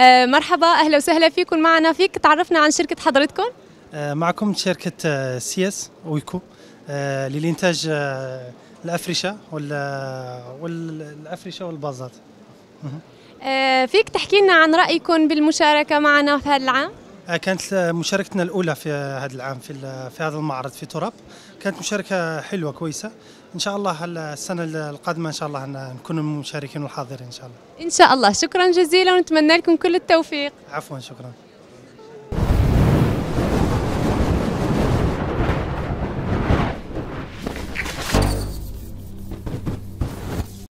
آه، مرحبا أهلا وسهلا فيكم معنا فيك تعرفنا عن شركة حضرتكم آه، معكم شركة آه، سياس ويكو للإنتاج الأفرشة والأفرشة والبازات فيك تحكي لنا عن رأيكم بالمشاركة معنا في هذا العام كانت مشاركتنا الاولى في هذا العام في في هذا المعرض في تراب كانت مشاركه حلوه كويسه ان شاء الله السنه القادمه ان شاء الله نكون مشاركين المشاركين والحاضرين ان شاء الله ان شاء الله شكرا جزيلا ونتمنى لكم كل التوفيق عفوا شكرا